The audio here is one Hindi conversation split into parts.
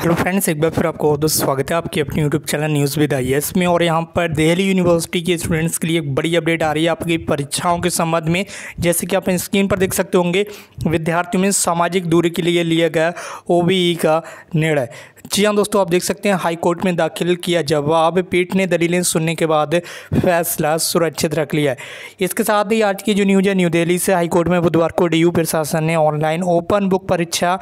हेलो फ्रेंड्स एक बार फिर आपको बहुत बहुत स्वागत है आपके अपने YouTube channel news with I S में और यहाँ पर दिल्ली यूनिवर्सिटी के स्टूडेंट्स के लिए एक बड़ी अपडेट आ रही है आपकी परीक्षाओं के संबंध में जैसे कि आप स्क्रीन पर देख सकते होंगे विद्यार्थियों में सामाजिक दूरी के लिए लिया गया ओ e का निर्णय जी हाँ दोस्तों आप देख सकते हैं हाई कोर्ट में दाखिल किया जवाब पीठ ने दलीलें सुनने के बाद फैसला सुरक्षित रख लिया है इसके साथ ही आज की जो न्यूज है न्यू दिल्ली से हाई कोर्ट में बुधवार को डी प्रशासन ने ऑनलाइन ओपन बुक परीक्षा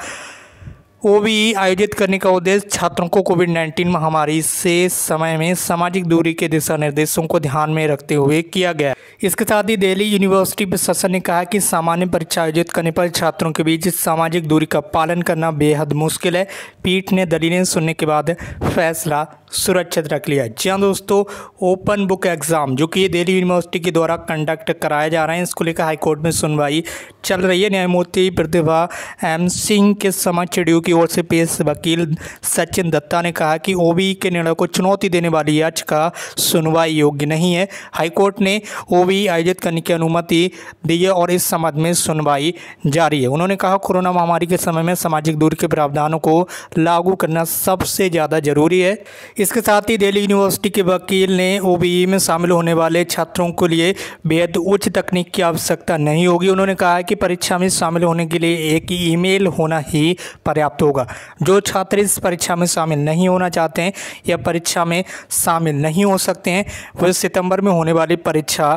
ओ आयोजित करने का उद्देश्य छात्रों को कोविड नाइन्टीन महामारी से समय में सामाजिक दूरी के दिशा निर्देशों को ध्यान में रखते हुए किया गया इसके साथ ही दिल्ली यूनिवर्सिटी प्रशासन ने कहा कि सामान्य परीक्षा आयोजित करने पर छात्रों के बीच सामाजिक दूरी का पालन करना बेहद मुश्किल है पीठ ने दलीलें सुनने के बाद फैसला सुरक्षित रख लिया जी हाँ दोस्तों ओपन बुक एग्ज़ाम जो कि दिल्ली यूनिवर्सिटी के द्वारा कंडक्ट कराया जा रहे हैं इसको लेकर हाईकोर्ट में सुनवाई चल रही है न्यायमूर्ति प्रतिभा एम सिंह के समक्ष शेड्यू की ओर से पेश वकील सचिन दत्ता ने कहा कि ओबी के निर्णय को चुनौती देने वाली याचिका सुनवाई योग्य नहीं है हाईकोर्ट ने ओबी आयोजित करने की अनुमति दी है और इस संबंध में सुनवाई जारी है उन्होंने कहा कोरोना महामारी के समय में सामाजिक दूरी के प्रावधानों को लागू करना सबसे ज़्यादा जरूरी है इसके साथ ही दिल्ली यूनिवर्सिटी के वकील ने ओ में शामिल होने वाले छात्रों के लिए बेहद उच्च तकनीक की आवश्यकता नहीं होगी उन्होंने कहा कि परीक्षा में शामिल होने के लिए एक ईमेल होना ही पर्याप्त होगा जो छात्र इस परीक्षा में शामिल नहीं होना चाहते हैं या परीक्षा में शामिल नहीं हो सकते हैं वे सितंबर में होने वाली परीक्षा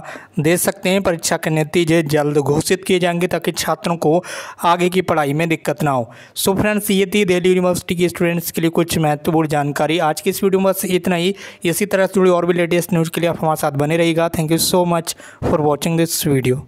दे सकते हैं परीक्षा के नतीजे जल्द घोषित किए जाएंगे ताकि छात्रों को आगे की पढ़ाई में दिक्कत ना हो सो फ्रेंड्स ये थी दिल्ली यूनिवर्सिटी के स्टूडेंट्स के लिए कुछ महत्वपूर्ण जानकारी आज की इस वीडियो में बस इतना ही इसी तरह से जुड़ी और भी लेटेस्ट न्यूज़ के लिए आप हमारे साथ बने रहिएगा thank you so much for watching this video